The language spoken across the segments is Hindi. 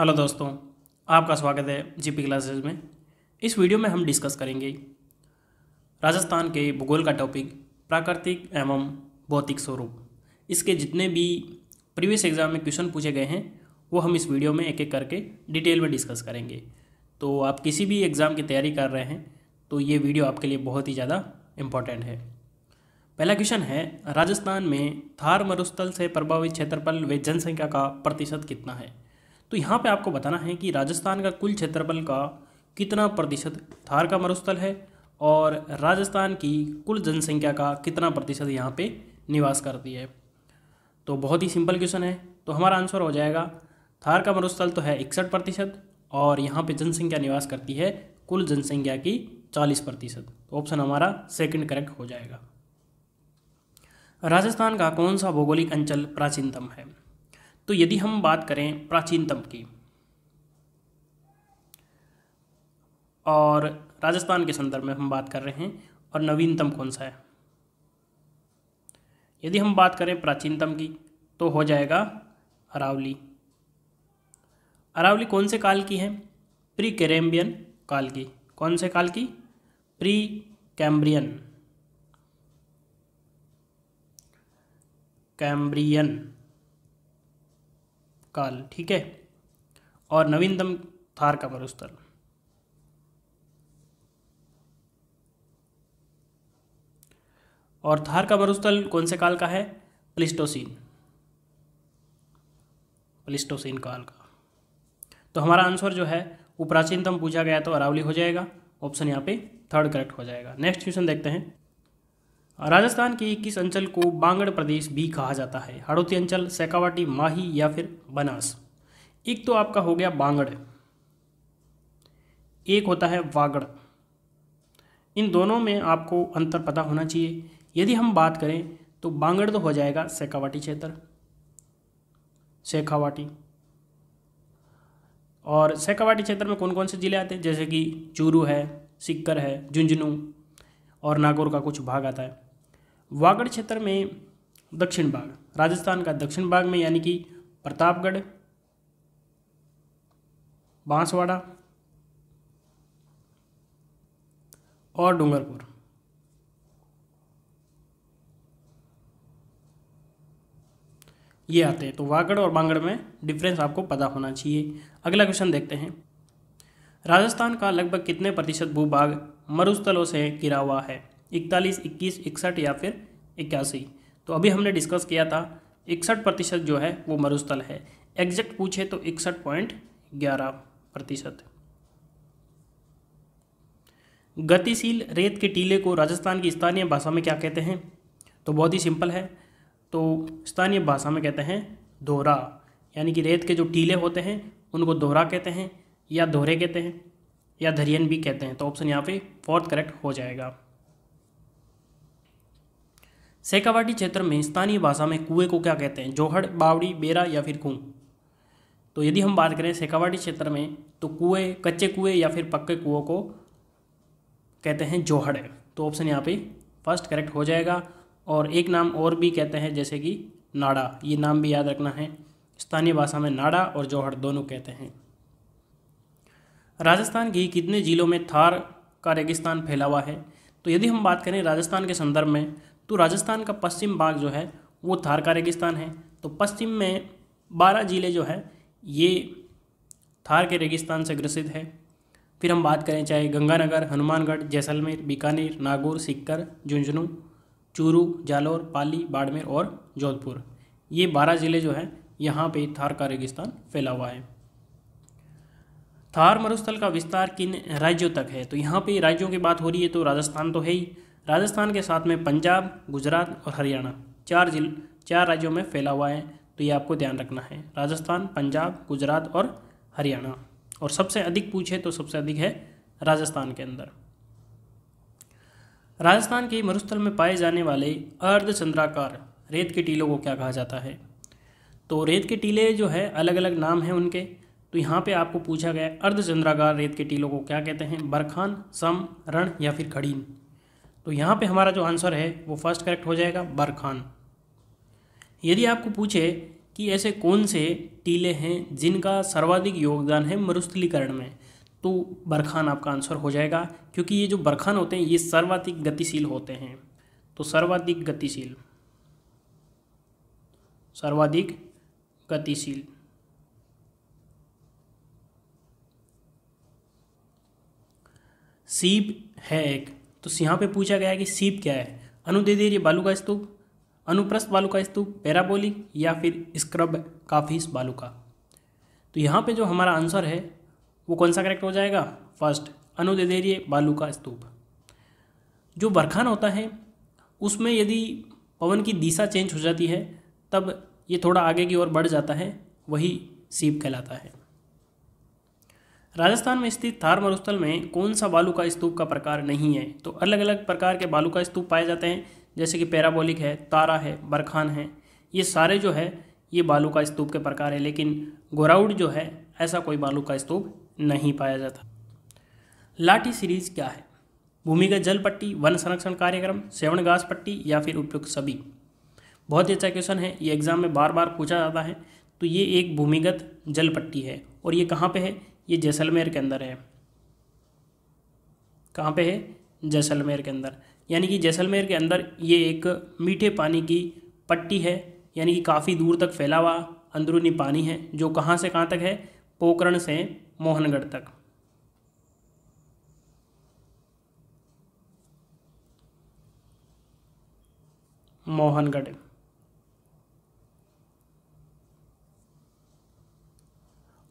हेलो दोस्तों आपका स्वागत है जीपी क्लासेस में इस वीडियो में हम डिस्कस करेंगे राजस्थान के भूगोल का टॉपिक प्राकृतिक एवं भौतिक स्वरूप इसके जितने भी प्रीवियस एग्जाम में क्वेश्चन पूछे गए हैं वो हम इस वीडियो में एक एक करके डिटेल में डिस्कस करेंगे तो आप किसी भी एग्ज़ाम की तैयारी कर रहे हैं तो ये वीडियो आपके लिए बहुत ही ज़्यादा इम्पॉर्टेंट है पहला क्वेश्चन है राजस्थान में थार मरुस्थल से प्रभावित क्षेत्रफल व जनसंख्या का प्रतिशत कितना है तो यहाँ पे आपको बताना है कि राजस्थान का कुल क्षेत्रफल का कितना प्रतिशत थार का मरुस्थल है और राजस्थान की कुल जनसंख्या का कितना प्रतिशत यहाँ पे निवास करती है तो बहुत ही सिंपल क्वेश्चन है तो हमारा आंसर हो जाएगा थार का मरुस्थल तो है इकसठ प्रतिशत और यहाँ पे जनसंख्या निवास करती है कुल जनसंख्या की चालीस प्रतिशत तो ऑप्शन हमारा सेकंड करेक्ट हो जाएगा राजस्थान का कौन सा भौगोलिक अंचल प्राचीनतम है तो यदि हम बात करें प्राचीनतम की और राजस्थान के संदर्भ में हम बात कर रहे हैं और नवीनतम कौन सा है यदि हम बात करें प्राचीनतम की तो हो जाएगा अरावली अरावली कौन से काल की है प्री कैरेम्बियन काल की कौन से काल की प्री कैम्ब्रियन कैम्ब्रियन काल ठीक है और नवीनतम थार का मरुस्थल और थार का मरुस्थल कौन से काल का है प्लिस्टोसिन प्लिस्टोसिन काल का तो हमारा आंसर जो है वो प्राचीनतम पूछा गया तो अरावली हो जाएगा ऑप्शन यहाँ पे थर्ड करेक्ट हो जाएगा नेक्स्ट क्वेश्चन देखते हैं राजस्थान के किस अंचल को बांगड़ प्रदेश भी कहा जाता है हड़ौती अंचल सैकावाटी माही या फिर बनास एक तो आपका हो गया बांगड़ एक होता है वागड़ इन दोनों में आपको अंतर पता होना चाहिए यदि हम बात करें तो बांगड़ तो हो जाएगा सैकावाटी क्षेत्र शेखावाटी और सैकावाटी क्षेत्र में कौन कौन से ज़िले आते हैं जैसे कि चूरू है सिक्कर है झुंझुनू और नागौर का कुछ भाग आता है वागड़ क्षेत्र में दक्षिण भाग राजस्थान का दक्षिण भाग में यानी कि प्रतापगढ़ बांसवाड़ा और डूंगरपुर ये आते हैं तो वागड़ और बांगड़ में डिफरेंस आपको पता होना चाहिए अगला क्वेश्चन देखते हैं राजस्थान का लगभग कितने प्रतिशत भूभाग मरुस्थलों से गिरा हुआ है इकतालीस इक्कीस इकसठ या फिर इक्यासी तो अभी हमने डिस्कस किया था इकसठ प्रतिशत जो है वो मरुस्थल है एग्जैक्ट पूछे तो इकसठ पॉइंट ग्यारह प्रतिशत गतिशील रेत के टीले को राजस्थान की स्थानीय भाषा में क्या कहते हैं तो बहुत ही सिंपल है तो स्थानीय भाषा में कहते हैं दोहरा यानी कि रेत के जो टीले होते हैं उनको दोहरा कहते हैं या दोहरे कहते हैं या धरियन भी कहते हैं तो ऑप्शन यहाँ पे फोर्थ करेक्ट हो जाएगा सेकावाटी क्षेत्र में स्थानीय भाषा में कुएं को क्या कहते हैं जोहड़ बावड़ी बेरा या फिर कुं तो यदि हम बात करें सेकावाटी क्षेत्र में तो कुएं कच्चे कुएं या फिर पक्के कुओं को कहते हैं जोहड़ तो ऑप्शन यहाँ पे फर्स्ट करेक्ट हो जाएगा और एक नाम और भी कहते हैं जैसे कि नाड़ा ये नाम भी याद रखना है स्थानीय भाषा में नाड़ा और जोहड़ दोनों कहते हैं राजस्थान की कितने जिलों में थार का रेगिस्तान फैला हुआ है तो यदि हम बात करें राजस्थान के संदर्भ में तो राजस्थान का पश्चिम भाग जो है वो थार का रेगिस्तान है तो पश्चिम में बारह ज़िले जो है ये थार के रेगिस्तान से ग्रसित है फिर हम बात करें चाहे गंगानगर हनुमानगढ़ जैसलमेर बीकानेर नागौर सिक्कर झुंझुनू चूरू जालौर पाली बाड़मेर और जोधपुर ये बारह ज़िले जो हैं यहाँ पे थार का रेगिस्तान फैला हुआ है थार मरुस्थल का विस्तार किन राज्यों तक है तो यहाँ पे राज्यों की बात हो रही है तो राजस्थान तो है ही राजस्थान के साथ में पंजाब गुजरात और हरियाणा चार जिल चार राज्यों में फैला हुआ है तो ये आपको ध्यान रखना है राजस्थान पंजाब गुजरात और हरियाणा और सबसे अधिक पूछे तो सबसे अधिक है राजस्थान के अंदर राजस्थान के मरुस्थल में पाए जाने वाले अर्धचंद्राकार रेत के टीलों को क्या कहा जाता है तो रेत के टीले जो है अलग अलग नाम हैं उनके तो यहाँ पे आपको पूछा गया अर्धचंद्राकार रेत के टीलों को क्या कहते हैं बरखान सम रण या फिर खड़ीन तो यहाँ पे हमारा जो आंसर है वो फर्स्ट करेक्ट हो जाएगा बरखान यदि आपको पूछे कि ऐसे कौन से टीले हैं जिनका सर्वाधिक योगदान है मरुस्थलीकरण में तो बरखान आपका आंसर हो जाएगा क्योंकि ये जो बरखान होते हैं ये सर्वाधिक गतिशील होते हैं तो सर्वाधिक गतिशील सर्वाधिक गतिशील सीप है एक तो यहाँ पे पूछा गया कि सीप क्या है दीजिए बालू का स्तूप अनुप्रस्थ बालू का स्तूप पैराबोलिक या फिर स्क्रब काफिस बालू का तो यहाँ पे जो हमारा आंसर है वो कौन सा करेक्ट हो जाएगा फर्स्ट दीजिए बालू का स्तूप जो बरखान होता है उसमें यदि पवन की दिशा चेंज हो जाती है तब ये थोड़ा आगे की ओर बढ़ जाता है वही सीप कहलाता है राजस्थान में स्थित थार मरुस्थल में कौन सा बालू का स्तूप का प्रकार नहीं है तो अलग अलग प्रकार के बालू का स्तूप पाए जाते हैं जैसे कि पैराबोलिक है तारा है बरखान है ये सारे जो है ये बालू का स्तूप के प्रकार है लेकिन गोराउड जो है ऐसा कोई बालू का स्तूप नहीं पाया जाता लाठी सीरीज क्या है भूमिगत जल पट्टी वन संरक्षण कार्यक्रम सेवन घास पट्टी या फिर उपयुक्त सभी बहुत ही अच्छा क्वेश्चन है ये एग्जाम में बार बार पूछा जाता है तो ये एक भूमिगत जल पट्टी है और ये कहाँ पे है ये जैसलमेर के अंदर है कहाँ पे है जैसलमेर के अंदर यानी कि जैसलमेर के अंदर ये एक मीठे पानी की पट्टी है यानी कि काफ़ी दूर तक फैला हुआ अंदरूनी पानी है जो कहाँ से कहाँ तक है पोकरण से मोहनगढ़ तक मोहनगढ़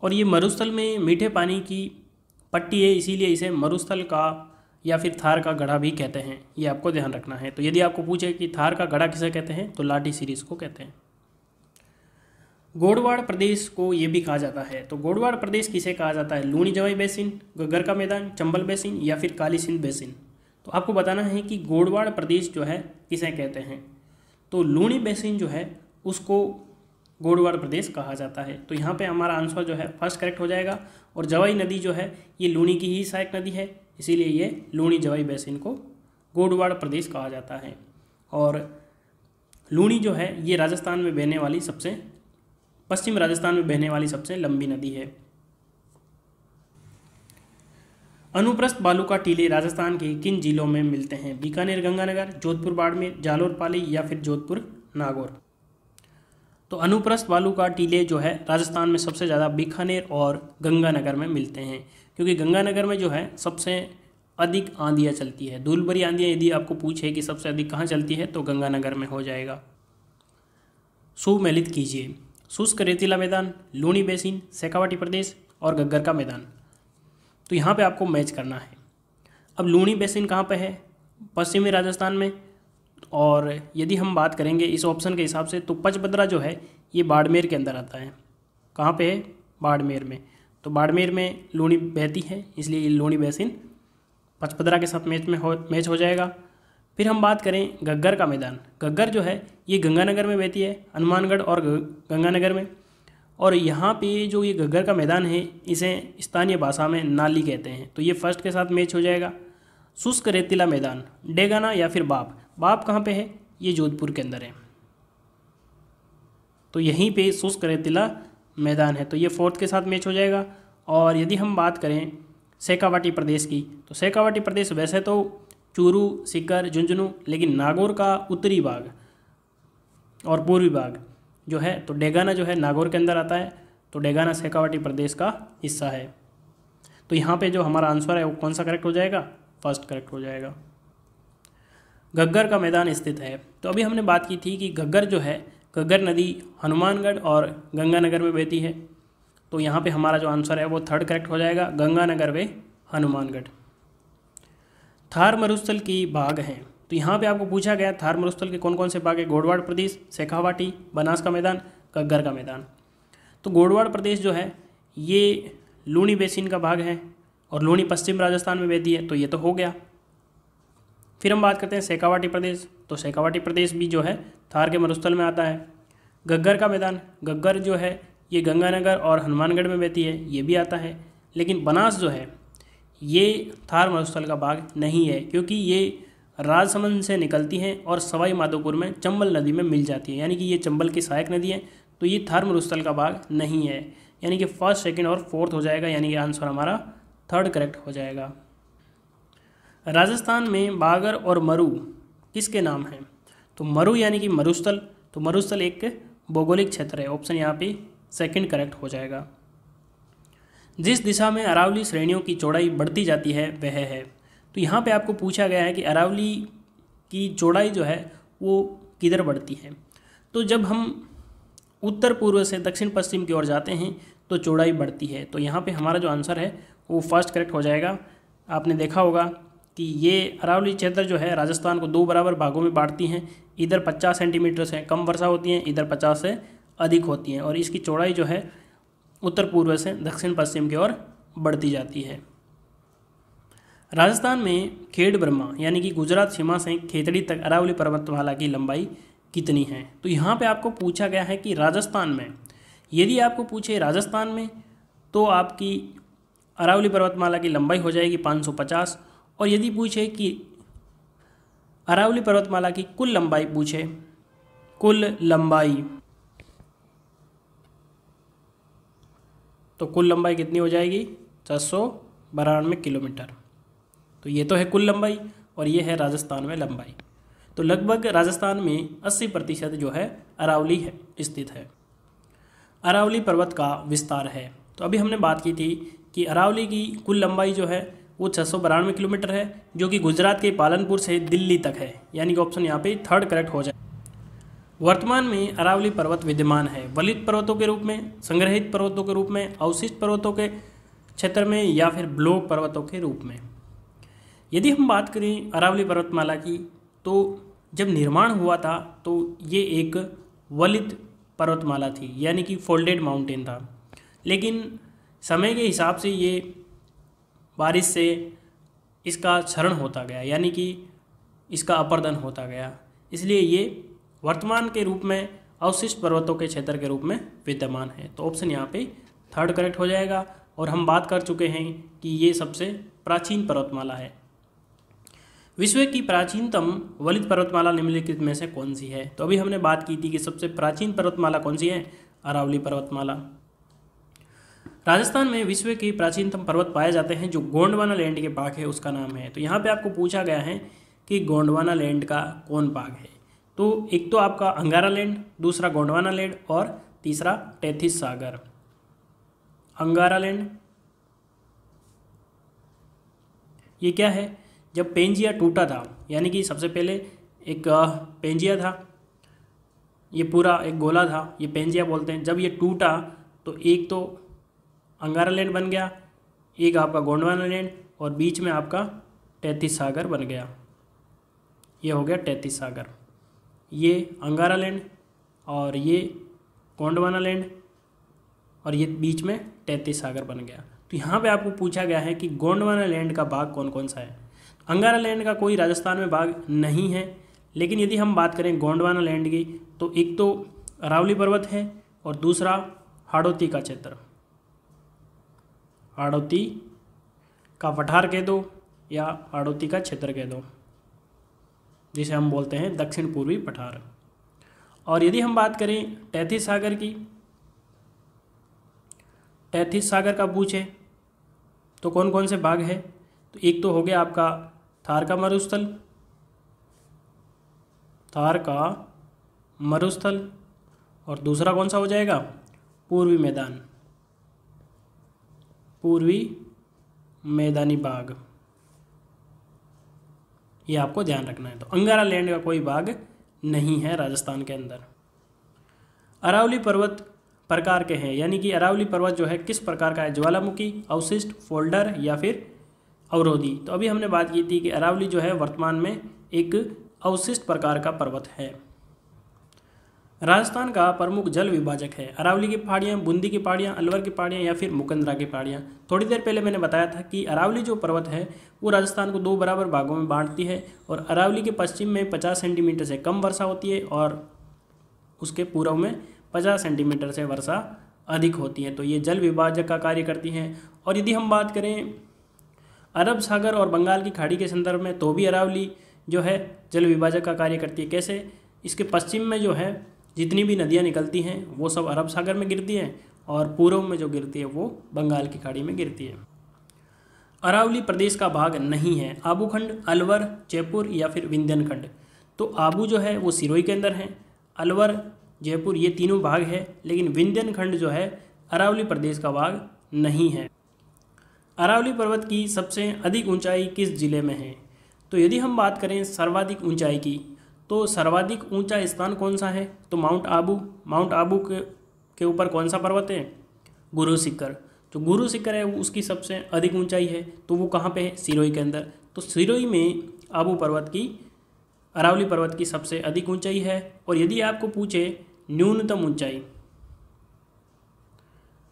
और ये मरुस्थल में मीठे पानी की पट्टी है इसीलिए इसे मरुस्थल का या फिर थार का गढ़ा भी कहते हैं ये आपको ध्यान रखना है तो यदि आपको पूछे कि थार का गढ़ा किसे कहते हैं तो लाठी सीरीज को कहते हैं गोडवाड़ प्रदेश को ये भी कहा जाता है तो गोडवाड़ प्रदेश किसे कहा जाता है लूणी जवाई बेसिन गगर का मैदान चंबल बेसिन या फिर काली सिंध बेसिन तो आपको बताना है कि गोडवाड़ प्रदेश जो है किसे कहते हैं तो लूणी बेसिन जो है उसको गोडवाड़ प्रदेश कहा जाता है तो यहाँ पे हमारा आंसर जो है फर्स्ट करेक्ट हो जाएगा और जवाई नदी जो है ये लूणी की ही सहायक नदी है इसीलिए ये लूणी जवाई बेसिन को गोडवाड़ प्रदेश कहा जाता है और लूणी जो है ये राजस्थान में बहने वाली सबसे पश्चिम राजस्थान में बहने वाली सबसे लंबी नदी है अनुप्रस्थ बालू का टीले राजस्थान के किन जिलों में मिलते हैं बीकानेर गंगानगर जोधपुर बाड़मेर जालोर पाली या फिर जोधपुर नागौर तो अनुप्रस्थ बालू का टीले जो है राजस्थान में सबसे ज़्यादा बीखानेर और गंगानगर में मिलते हैं क्योंकि गंगानगर में जो है सबसे अधिक आंधियाँ चलती है धूल भरी आंधियाँ यदि आपको पूछे कि सबसे अधिक कहाँ चलती है तो गंगानगर में हो जाएगा सुमेलित कीजिए शुष्क रेतीला मैदान लूणी बेसिन सेकावाटी प्रदेश और गग्गर का मैदान तो यहाँ पे आपको मैच करना है अब लूणी बेसिन कहाँ पे है पश्चिमी राजस्थान में और यदि हम बात करेंगे इस ऑप्शन के हिसाब से तो पचभद्रा जो है ये बाड़मेर के अंदर आता है कहाँ पे है बाड़मेर में तो बाड़मेर में लूणी बहती है इसलिए ये लूणी बेसिन पचपदरा के साथ मैच में हो मैच हो जाएगा फिर हम बात करें गग्गर का मैदान गग्गर जो है ये गंगानगर में बहती है हनुमानगढ़ और गंगानगर में और यहाँ पे जो ये गग्गर का मैदान है इसे स्थानीय भाषा में नाली कहते हैं तो ये फर्स्ट के साथ मैच हो जाएगा शुष्क रेतीला मैदान डेगाना या फिर बाप बाप कहाँ पे है ये जोधपुर के अंदर है तो यहीं पे शुष्क तिला मैदान है तो ये फोर्थ के साथ मैच हो जाएगा और यदि हम बात करें सेकावाटी प्रदेश की तो सेकावाटी प्रदेश वैसे तो चूरू सिकर झुंझुनू लेकिन नागौर का उत्तरी भाग और पूर्वी भाग जो है तो डेगाना जो है नागौर के अंदर आता है तो डेगाना सेकावाटी प्रदेश का हिस्सा है तो यहाँ पे जो हमारा आंसर है वो कौन सा करेक्ट हो जाएगा फर्स्ट करेक्ट हो जाएगा गग्गर का मैदान स्थित है तो अभी हमने बात की थी कि गग्गर जो है गग्गर नदी हनुमानगढ़ और गंगानगर में बहती है तो यहाँ पे हमारा जो आंसर है वो थर्ड करेक्ट हो जाएगा गंगानगर वे हनुमानगढ़ थार मरुस्थल की बाघ हैं तो यहाँ पे आपको पूछा गया थार मरुस्थल के कौन कौन से बाघ है गोडवाड़ प्रदेश शेखावाटी बनास का मैदान गग्गर का मैदान तो गोडवाड़ प्रदेश जो है ये लूणी बेसिन का भाग है और लूणी पश्चिम राजस्थान में बहती है तो ये तो हो गया फिर हम बात करते हैं सेकावाटी प्रदेश तो सेकावाटी प्रदेश भी जो है थार के मरुस्थल में आता है गग्गर का मैदान गग्गर जो है ये गंगानगर और हनुमानगढ़ में बहती है ये भी आता है लेकिन बनास जो है ये थार मरुस्थल का भाग नहीं है क्योंकि ये राजसमंद से निकलती हैं और सवाई माधोपुर में चंबल नदी में मिल जाती है यानी कि ये चंबल की सहायक नदी है तो ये थार मरुस्थल का भाग नहीं है यानी कि फर्स्ट सेकेंड और फोर्थ हो जाएगा यानी कि आंसर हमारा थर्ड करेक्ट हो जाएगा राजस्थान में बागर और मरु किसके नाम हैं तो मरु यानी कि मरुस्थल तो मरुस्थल एक भौगोलिक क्षेत्र है ऑप्शन यहाँ पे सेकंड करेक्ट हो जाएगा जिस दिशा में अरावली श्रेणियों की चौड़ाई बढ़ती जाती है वह है तो यहाँ पे आपको पूछा गया है कि अरावली की चौड़ाई जो है वो किधर बढ़ती है तो जब हम उत्तर पूर्व से दक्षिण पश्चिम की ओर जाते हैं तो चौड़ाई बढ़ती है तो यहाँ पे हमारा जो आंसर है वो फर्स्ट करेक्ट हो जाएगा आपने देखा होगा कि ये अरावली क्षेत्र जो है राजस्थान को दो बराबर भागों में बांटती हैं इधर 50 सेंटीमीटर से कम वर्षा होती हैं इधर 50 से अधिक होती हैं और इसकी चौड़ाई जो है उत्तर पूर्व से दक्षिण पश्चिम की ओर बढ़ती जाती है राजस्थान में खेड ब्रह्मा यानी कि गुजरात सीमा से खेतड़ी तक अरावली पर्वतमाला की लंबाई कितनी है तो यहाँ पे आपको पूछा गया है कि राजस्थान में यदि आपको पूछे राजस्थान में तो आपकी अरावली पर्वतमाला की लंबाई हो जाएगी और यदि पूछे कि अरावली पर्वतमाला की कुल लंबाई पूछे कुल लंबाई तो कुल लंबाई कितनी हो जाएगी छः सौ बारानवे किलोमीटर तो ये तो है कुल लंबाई और ये है राजस्थान में लंबाई तो लगभग राजस्थान में 80 प्रतिशत जो है अरावली है स्थित है अरावली पर्वत का विस्तार है तो अभी हमने बात की थी कि अरावली की कुल लंबाई जो है वो छः किलोमीटर है जो कि गुजरात के पालनपुर से दिल्ली तक है यानी कि ऑप्शन यहाँ पे थर्ड करेक्ट हो जाए वर्तमान में अरावली पर्वत विद्यमान है वलित पर्वतों के रूप में संग्रहित पर्वतों के रूप में अवशिष्ट पर्वतों के क्षेत्र में या फिर ब्लॉक पर्वतों के रूप में यदि हम बात करें अरावली पर्वतमाला की तो जब निर्माण हुआ था तो ये एक वलित पर्वतमाला थी यानी कि फोल्डेड माउंटेन था लेकिन समय के हिसाब से ये बारिश से इसका क्षरण होता गया यानी कि इसका अपरदन होता गया इसलिए ये वर्तमान के रूप में अवशिष्ट पर्वतों के क्षेत्र के रूप में विद्यमान है तो ऑप्शन यहाँ पे थर्ड करेक्ट हो जाएगा और हम बात कर चुके हैं कि ये सबसे प्राचीन पर्वतमाला है विश्व की प्राचीनतम वलित पर्वतमाला निम्नलिखित में से कौन सी है तो अभी हमने बात की थी कि सबसे प्राचीन पर्वतमाला कौन सी है अरावली पर्वतमाला राजस्थान में विश्व के प्राचीनतम पर्वत पाए जाते हैं जो गोंडवाना लैंड के पाक है उसका नाम है तो यहाँ पे आपको पूछा गया है कि गोंडवाना लैंड का कौन पाक है तो एक तो आपका अंगारा लैंड दूसरा गोंडवाना लैंड और तीसरा टैथिस सागर अंगारा लैंड ये क्या है जब पेंजिया टूटा था यानी कि सबसे पहले एक पेंजिया था ये पूरा एक गोला था ये पेंजिया बोलते हैं जब ये टूटा तो एक तो अंगारा लैंड बन गया एक आपका गोंडवाना लैंड और बीच में आपका टैतीस सागर बन गया ये हो गया टैतीस सागर ये अंगारा लैंड और ये गोंडवाना लैंड और ये बीच में टैतीस सागर बन गया तो यहाँ पे आपको पूछा गया है कि गोंडवाना लैंड का भाग कौन कौन सा है अंगारा लैंड का कोई राजस्थान में भाग नहीं है लेकिन यदि हम बात करें गोंडवाना लैंड की तो एक तो अरावली पर्वत है और दूसरा हाड़ोती का क्षेत्र आड़ोती का पठार कह दो या आड़ोती का क्षेत्र कह दो जिसे हम बोलते हैं दक्षिण पूर्वी पठार और यदि हम बात करें टैथिस सागर की टैथिस सागर का पूछ है तो कौन कौन से भाग है तो एक तो हो गया आपका थार का मरुस्थल थार का मरुस्थल और दूसरा कौन सा हो जाएगा पूर्वी मैदान पूर्वी मैदानी बाग ये आपको ध्यान रखना है तो अंगारा लैंड का कोई बाग नहीं है राजस्थान के अंदर अरावली पर्वत प्रकार के हैं यानी कि अरावली पर्वत जो है किस प्रकार का है ज्वालामुखी अवशिष्ट फोल्डर या फिर अवरोधी तो अभी हमने बात की थी कि अरावली जो है वर्तमान में एक अवशिष्ट प्रकार का पर्वत है राजस्थान का प्रमुख जल विभाजक है अरावली की पहाड़ियाँ बूंदी की पहाड़ियाँ अलवर की पहाड़ियाँ या फिर मुकंदरा की पहाड़ियाँ थोड़ी देर पहले मैंने बताया था कि अरावली जो पर्वत है वो राजस्थान को दो बराबर भागों में बांटती है और अरावली के पश्चिम में पचास सेंटीमीटर से कम वर्षा होती है और उसके पूर्व में पचास सेंटीमीटर से वर्षा अधिक होती है तो ये जल विभाजक का कार्य करती हैं और यदि हम बात करें अरब सागर और बंगाल की खाड़ी के संदर्भ में तो भी अरावली जो है जल विभाजक का कार्य करती है कैसे इसके पश्चिम में जो है जितनी भी नदियाँ निकलती हैं वो सब अरब सागर में गिरती हैं और पूर्व में जो गिरती है वो बंगाल की खाड़ी में गिरती है अरावली प्रदेश का भाग नहीं है आबू खंड अलवर जयपुर या फिर विंध्यन खंड तो आबू जो है वो सिरोही के अंदर है अलवर जयपुर ये तीनों भाग है लेकिन विंध्यन खंड जो है अरावली प्रदेश का भाग नहीं है अरावली पर्वत की सबसे अधिक ऊंचाई किस जिले में है तो यदि हम बात करें सर्वाधिक ऊंचाई की तो सर्वाधिक ऊंचा स्थान कौन सा है तो माउंट आबू माउंट आबू के के ऊपर कौन सा पर्वत है गुरु शिखर जो तो गुरु शिखर है वो उसकी सबसे अधिक ऊंचाई है तो वो कहाँ पे है सिरोही के अंदर तो सिरोही में आबू पर्वत की अरावली पर्वत की सबसे अधिक ऊंचाई है और यदि आपको पूछे न्यूनतम ऊंचाई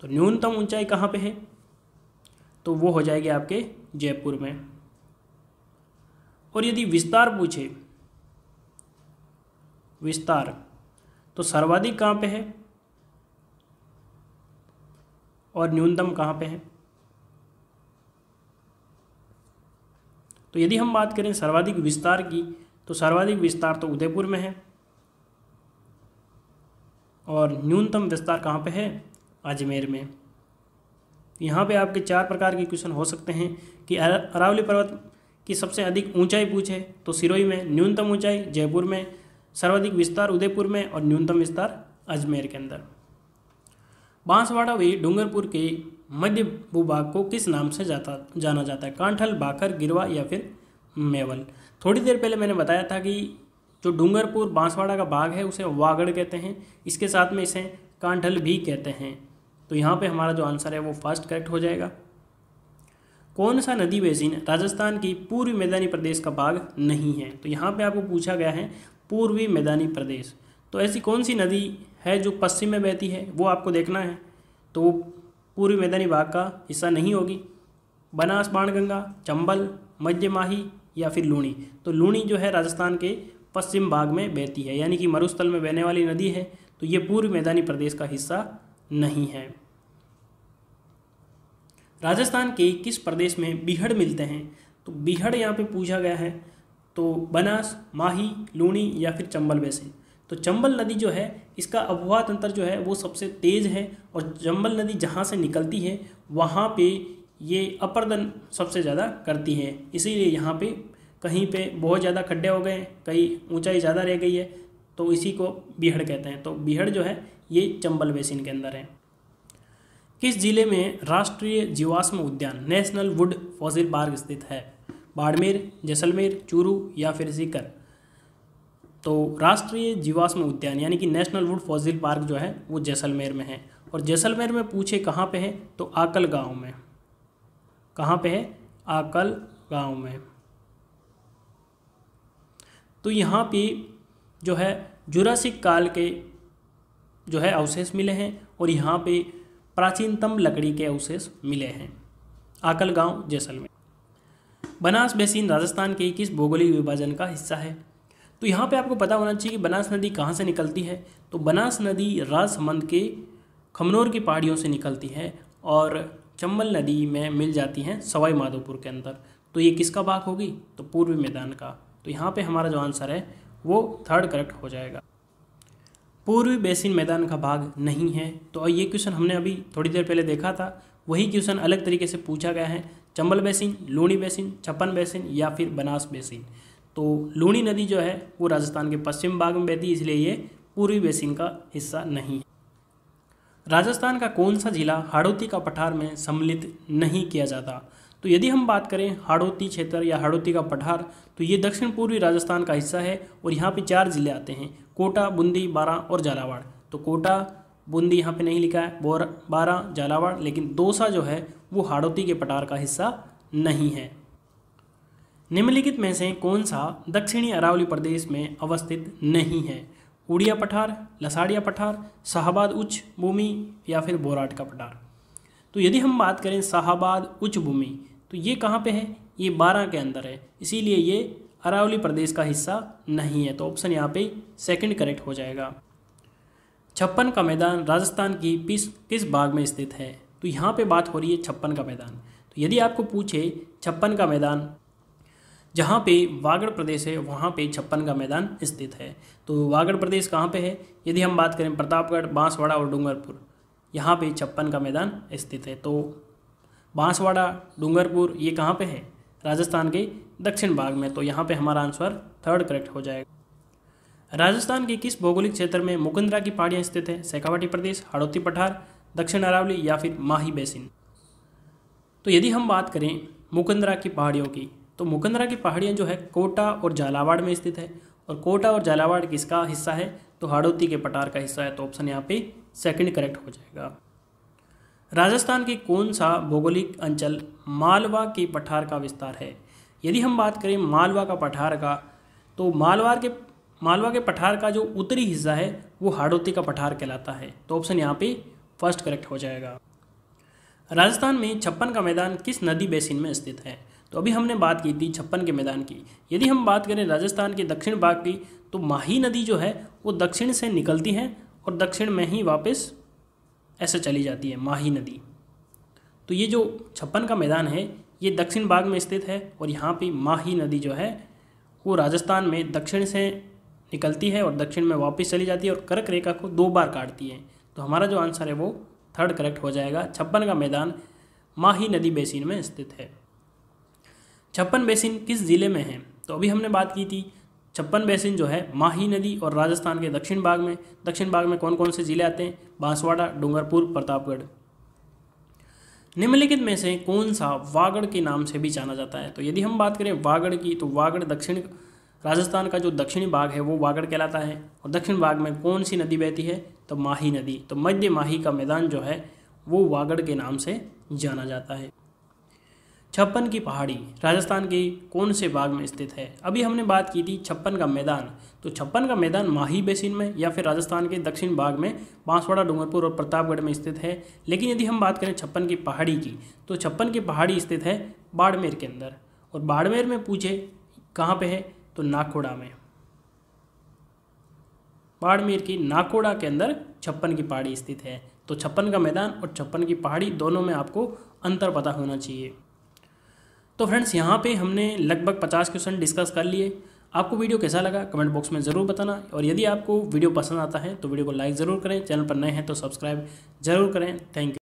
तो न्यूनतम ऊंचाई कहाँ पे है तो वो हो जाएगी आपके जयपुर में और यदि विस्तार पूछे विस्तार तो सर्वाधिक कहाँ पे है और न्यूनतम कहाँ पे है तो यदि हम बात करें सर्वाधिक विस्तार की तो सर्वाधिक विस्तार तो उदयपुर में है और न्यूनतम विस्तार कहाँ पे है अजमेर में यहाँ पे आपके चार प्रकार के क्वेश्चन हो सकते हैं कि अरावली पर्वत की सबसे अधिक ऊंचाई पूछे तो सिरोही में न्यूनतम ऊंचाई जयपुर में सर्वाधिक विस्तार उदयपुर में और न्यूनतम विस्तार अजमेर के अंदर बांसवाड़ा भी डूंगरपुर के मध्य भूभाग को किस नाम से जाता जाना जाता है कांठल बाकर गिरवा या फिर मेवल थोड़ी देर पहले मैंने बताया था कि जो डूंगरपुर बांसवाड़ा का भाग है उसे वागड़ कहते हैं इसके साथ में इसे कांठल भी कहते हैं तो यहाँ पे हमारा जो आंसर है वो फर्स्ट करेक्ट हो जाएगा कौन सा नदी बेसिन राजस्थान की पूर्वी मैदानी प्रदेश का भाग नहीं है तो यहाँ पे आपको पूछा गया है पूर्वी मैदानी प्रदेश तो ऐसी कौन सी नदी है जो पश्चिम में बहती है वो आपको देखना है तो वो पूर्वी मैदानी भाग का हिस्सा नहीं होगी बनास बाणगंगा चंबल मध्य माही या फिर लूणी तो लूणी जो है राजस्थान के पश्चिम भाग में बहती है यानी कि मरुस्थल में बहने वाली नदी है तो ये पूर्व मैदानी प्रदेश का हिस्सा नहीं है राजस्थान के किस प्रदेश में बिहड़ मिलते हैं तो बिहड़ यहाँ पे पूछा गया है तो बनास माही लूणी या फिर चंबल बेसिन तो चंबल नदी जो है इसका अफवाह तंत्र जो है वो सबसे तेज़ है और चंबल नदी जहाँ से निकलती है वहाँ पे ये अपरदन सबसे ज़्यादा करती है इसीलिए यहाँ पे कहीं पे बहुत ज़्यादा खड्डे हो गए कहीं ऊंचाई ज़्यादा रह गई है तो इसी को बिहड़ कहते हैं तो बिहड़ जो है ये चंबल बेसिन के अंदर है किस जिले में राष्ट्रीय जीवाश्म उद्यान नेशनल वुड फॉजिल पार्क स्थित है बाड़मेर जैसलमेर चूरू या फिर सीकर तो राष्ट्रीय जीवाश्म उद्यान यानी कि नेशनल वुड फॉजिल पार्क जो है वो जैसलमेर में है और जैसलमेर में पूछे कहाँ पे है तो आकल गांव में कहाँ पे है आकल गांव में तो यहाँ पे जो है जुरासिक काल के जो है अवशेष मिले हैं और यहाँ पे प्राचीनतम लकड़ी के अवशेष मिले हैं आकल गांव जैसलमेर बनास बेसिन राजस्थान के किस भौगोलिक विभाजन का हिस्सा है तो यहाँ पे आपको पता होना चाहिए कि बनास नदी कहाँ से निकलती है तो बनास नदी राजसमंद के खमनौर की पहाड़ियों से निकलती है और चंबल नदी में मिल जाती हैं सवाई माधोपुर के अंदर तो ये किसका भाग होगी तो पूर्वी मैदान का तो यहाँ पे हमारा जो आंसर है वो थर्ड करेक्ट हो जाएगा पूर्वी बेसिन मैदान का भाग नहीं है तो ये क्वेश्चन हमने अभी थोड़ी देर पहले देखा था वही क्वेश्चन अलग तरीके से पूछा गया है चंबल बेसिन लूणी बेसिन छप्पन बेसिन या फिर बनास बेसिन तो लूणी नदी जो है वो राजस्थान के पश्चिम भाग में बहती है इसलिए ये पूर्वी बेसिन का हिस्सा नहीं है राजस्थान का कौन सा जिला हाड़ौती का पठार में सम्मिलित नहीं किया जाता तो यदि हम बात करें हाड़ौती क्षेत्र या हाड़ौती का पठार तो ये दक्षिण पूर्वी राजस्थान का हिस्सा है और यहाँ पे चार जिले आते हैं कोटा बूंदी बारा और झालावाड़ तो कोटा बूंदी यहाँ पे नहीं लिखा है बोरा बारा झालावाड़ लेकिन दोसा जो है वो हाड़ौती के पटार का हिस्सा नहीं है निम्नलिखित में से कौन सा दक्षिणी अरावली प्रदेश में अवस्थित नहीं है उड़िया पठार लसाड़िया पठार शाहबाद उच्च भूमि या फिर बोराट का पठार तो यदि हम बात करें शाहबाद उच्च भूमि तो ये कहाँ पे है ये बारह के अंदर है इसीलिए ये अरावली प्रदेश का हिस्सा नहीं है तो ऑप्शन यहाँ पे सेकंड करेक्ट हो जाएगा छप्पन का मैदान राजस्थान की किस किस भाग में स्थित है तो यहाँ पे बात हो रही है छप्पन का मैदान तो यदि आपको पूछे छप्पन का मैदान जहाँ पे वागड़ प्रदेश है वहाँ पे छप्पन का मैदान स्थित है तो वागड़ प्रदेश कहाँ पे है यदि हम बात करें प्रतापगढ़ बांसवाड़ा और डूंगरपुर यहाँ पे छप्पन का मैदान स्थित है तो बांसवाड़ा डूंगरपुर ये कहाँ पे है राजस्थान के दक्षिण भाग में तो यहाँ पे हमारा आंसर थर्ड करेक्ट हो जाएगा राजस्थान के किस भौगोलिक क्षेत्र में मुकुंदरा की पहाड़ियाँ स्थित है शेखावाटी प्रदेश हड़ौती पठार दक्षिण अरावली या फिर माही बेसिन तो यदि हम बात करें मुकंदरा की पहाड़ियों की तो मुकंदरा की पहाड़ियाँ जो है कोटा और झालावाड़ में स्थित है और कोटा और झालावाड़ किसका हिस्सा है तो हाड़ौती के पटार का हिस्सा है तो ऑप्शन यहाँ पे सेकंड करेक्ट हो जाएगा राजस्थान के कौन सा भौगोलिक अंचल मालवा के पठार का विस्तार है यदि हम बात करें मालवा का पठार का तो मालवा के मालवा के पठार का जो उत्तरी हिस्सा है वो हाड़ौती का पठार कहलाता है तो ऑप्शन यहाँ पे फर्स्ट करेक्ट हो जाएगा राजस्थान में छप्पन का मैदान किस नदी बेसिन में स्थित है तो अभी हमने बात की थी छप्पन के मैदान की यदि हम बात करें राजस्थान के दक्षिण भाग की तो माही नदी जो है वो दक्षिण से निकलती है और दक्षिण में ही वापस ऐसे चली जाती है माही नदी तो ये जो छप्पन का मैदान है ये दक्षिण भाग में स्थित है और यहाँ पे माही नदी जो है वो राजस्थान में दक्षिण से निकलती है और दक्षिण में वापस चली जाती है और कर्क रेखा को दो बार काटती है तो हमारा जो आंसर है वो थर्ड करेक्ट हो जाएगा छप्पन का मैदान माही नदी बेसिन में स्थित है छप्पन बेसिन किस ज़िले में है तो अभी हमने बात की थी छप्पन बेसिन जो है माही नदी और राजस्थान के दक्षिण भाग में दक्षिण भाग में कौन कौन से ज़िले आते हैं बांसवाड़ा डूंगरपुर प्रतापगढ़ निम्नलिखित में से कौन सा वागड़ के नाम से भी जाना जाता है तो यदि हम बात करें वागड़ की तो वागड़ दक्षिण राजस्थान का जो दक्षिणी भाग है वो वागड़ कहलाता है और दक्षिण भाग में कौन सी नदी बहती है तो माही नदी तो मध्य माही का मैदान जो है वो वागड़ के नाम से जाना जाता है छप्पन की पहाड़ी राजस्थान के कौन से भाग में स्थित है अभी हमने बात की थी छप्पन का मैदान तो छप्पन का मैदान माही बेसिन में या फिर राजस्थान के दक्षिण भाग में बांसवाड़ा डूंगरपुर और प्रतापगढ़ में स्थित है लेकिन यदि हम बात करें छप्पन की पहाड़ी की तो छप्पन की पहाड़ी स्थित है बाड़मेर के अंदर और बाड़मेर में पूछे कहाँ पे है तो नाकोड़ा में बाड़मेर की नाकोड़ा के अंदर छप्पन की पहाड़ी स्थित है तो छप्पन का मैदान और छप्पन की पहाड़ी दोनों में आपको अंतर पता होना चाहिए तो फ्रेंड्स यहाँ पे हमने लगभग पचास क्वेश्चन डिस्कस कर लिए आपको वीडियो कैसा लगा कमेंट बॉक्स में ज़रूर बताना और यदि आपको वीडियो पसंद आता है तो वीडियो को लाइक ज़रूर करें चैनल पर नए हैं तो सब्सक्राइब जरूर करें थैंक यू